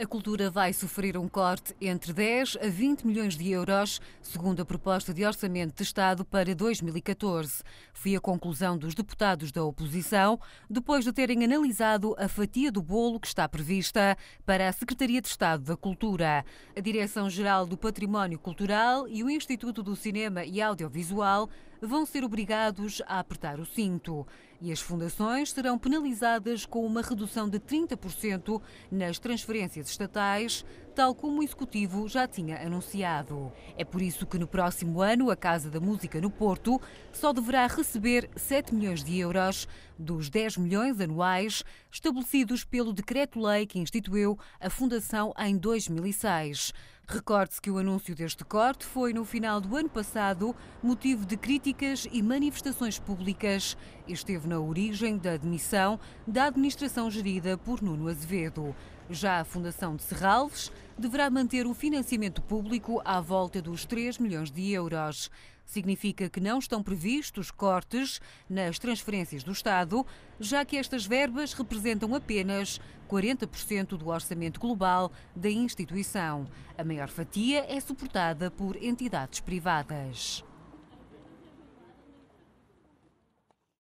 A cultura vai sofrer um corte entre 10 a 20 milhões de euros, segundo a proposta de orçamento de Estado para 2014. Foi a conclusão dos deputados da oposição, depois de terem analisado a fatia do bolo que está prevista para a Secretaria de Estado da Cultura. A Direção-Geral do Património Cultural e o Instituto do Cinema e Audiovisual vão ser obrigados a apertar o cinto. E as fundações serão penalizadas com uma redução de 30% nas transferências estatais, tal como o Executivo já tinha anunciado. É por isso que no próximo ano a Casa da Música no Porto só deverá receber 7 milhões de euros dos 10 milhões anuais estabelecidos pelo decreto-lei que instituiu a Fundação em 2006. Recorde-se que o anúncio deste corte foi, no final do ano passado, motivo de críticas e manifestações públicas. Esteve na origem da demissão da administração gerida por Nuno Azevedo. Já a Fundação de Serralves deverá manter o financiamento público à volta dos 3 milhões de euros. Significa que não estão previstos cortes nas transferências do Estado, já que estas verbas representam apenas 40% do orçamento global da instituição. A maior fatia é suportada por entidades privadas.